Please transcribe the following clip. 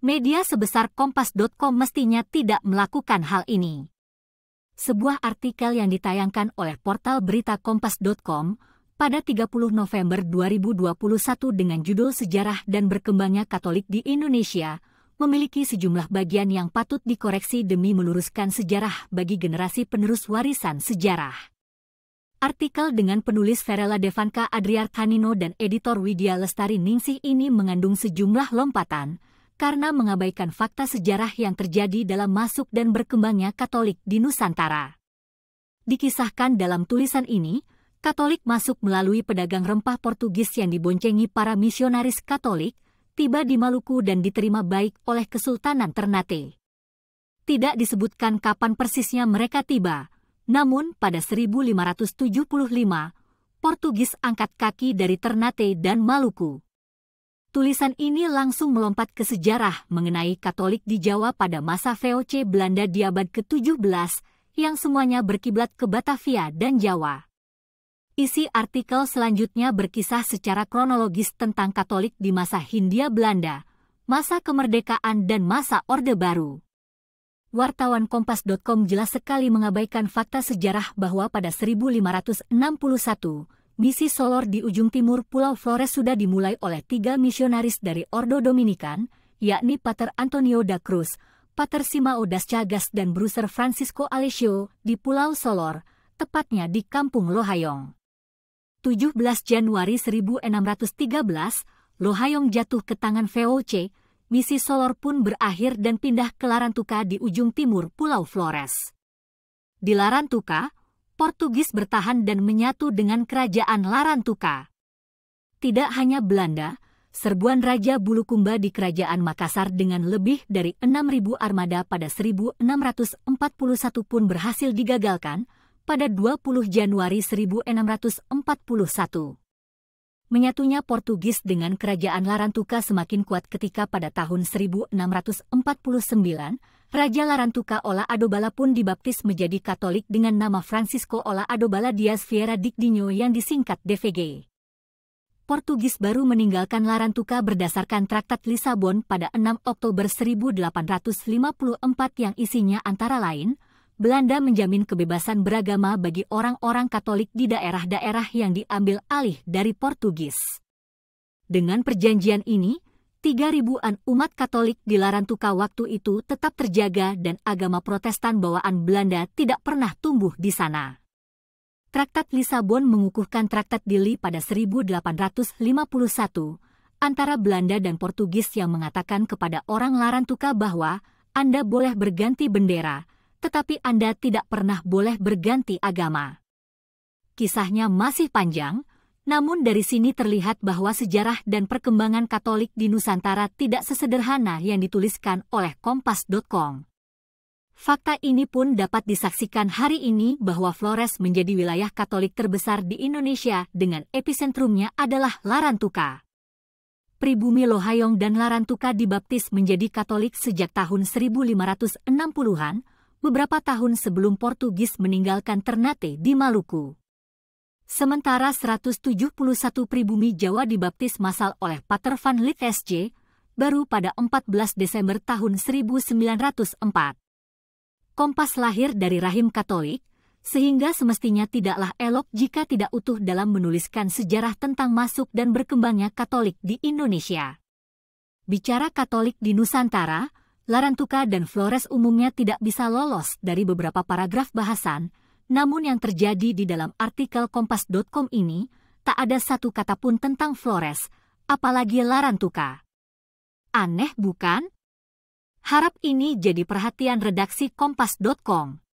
media sebesar Kompas.com mestinya tidak melakukan hal ini. Sebuah artikel yang ditayangkan oleh portal berita Kompas.com pada 30 November 2021 dengan judul Sejarah dan Berkembangnya Katolik di Indonesia memiliki sejumlah bagian yang patut dikoreksi demi meluruskan sejarah bagi generasi penerus warisan sejarah. Artikel dengan penulis Verela Devanka Adriartanino dan editor Widya Lestari Ningsih ini mengandung sejumlah lompatan, karena mengabaikan fakta sejarah yang terjadi dalam masuk dan berkembangnya Katolik di Nusantara. Dikisahkan dalam tulisan ini, Katolik masuk melalui pedagang rempah Portugis yang diboncengi para misionaris Katolik, tiba di Maluku dan diterima baik oleh Kesultanan Ternate. Tidak disebutkan kapan persisnya mereka tiba, namun pada 1575, Portugis angkat kaki dari Ternate dan Maluku. Tulisan ini langsung melompat ke sejarah mengenai Katolik di Jawa pada masa VOC Belanda di abad ke-17, yang semuanya berkiblat ke Batavia dan Jawa. Isi artikel selanjutnya berkisah secara kronologis tentang Katolik di masa Hindia Belanda, masa kemerdekaan dan masa Orde Baru. Wartawan Kompas.com jelas sekali mengabaikan fakta sejarah bahwa pada 1561, Misi Solor di ujung timur Pulau Flores sudah dimulai oleh tiga misionaris dari Ordo Dominikan, yakni Pater Antonio da Cruz, Pater Simao das Chagas dan Brucer Francisco Alessio di Pulau Solor, tepatnya di Kampung Lohayong. 17 Januari 1613, Lohayong jatuh ke tangan VOC, misi Solor pun berakhir dan pindah ke Larantuka di ujung timur Pulau Flores. Di Larantuka, Portugis bertahan dan menyatu dengan kerajaan Larantuka. Tidak hanya Belanda, serbuan Raja Bulukumba di kerajaan Makassar dengan lebih dari 6.000 armada pada 1641 pun berhasil digagalkan pada 20 Januari 1641. Menyatunya Portugis dengan kerajaan Larantuka semakin kuat ketika pada tahun 1649 Raja Larantuka Ola Adobala pun dibaptis menjadi Katolik dengan nama Francisco Ola Adobala Dias Vieira Digdinho yang disingkat DVG. Portugis baru meninggalkan Larantuka berdasarkan Traktat Lisabon pada 6 Oktober 1854 yang isinya antara lain, Belanda menjamin kebebasan beragama bagi orang-orang Katolik di daerah-daerah yang diambil alih dari Portugis. Dengan perjanjian ini, tiga ribuan umat Katolik di Larantuka waktu itu tetap terjaga dan agama Protestan bawaan Belanda tidak pernah tumbuh di sana. Traktat Lisabon mengukuhkan Traktat Dili pada 1851 antara Belanda dan Portugis yang mengatakan kepada orang Larantuka bahwa Anda boleh berganti bendera, tetapi Anda tidak pernah boleh berganti agama. Kisahnya masih panjang, namun dari sini terlihat bahwa sejarah dan perkembangan Katolik di Nusantara tidak sesederhana yang dituliskan oleh Kompas.com. Fakta ini pun dapat disaksikan hari ini bahwa Flores menjadi wilayah Katolik terbesar di Indonesia dengan epicentrumnya adalah Larantuka. Pribumi Lohayong dan Larantuka dibaptis menjadi Katolik sejak tahun 1560-an, beberapa tahun sebelum Portugis meninggalkan Ternate di Maluku. Sementara 171 pribumi Jawa dibaptis massal oleh Pater van Lith SJ baru pada 14 Desember tahun 1904. Kompas lahir dari rahim Katolik, sehingga semestinya tidaklah elok jika tidak utuh dalam menuliskan sejarah tentang masuk dan berkembangnya Katolik di Indonesia. Bicara Katolik di Nusantara, Larantuka dan Flores umumnya tidak bisa lolos dari beberapa paragraf bahasan, namun yang terjadi di dalam artikel kompas.com ini, tak ada satu kata pun tentang Flores, apalagi Larantuka. Aneh bukan? Harap ini jadi perhatian redaksi kompas.com.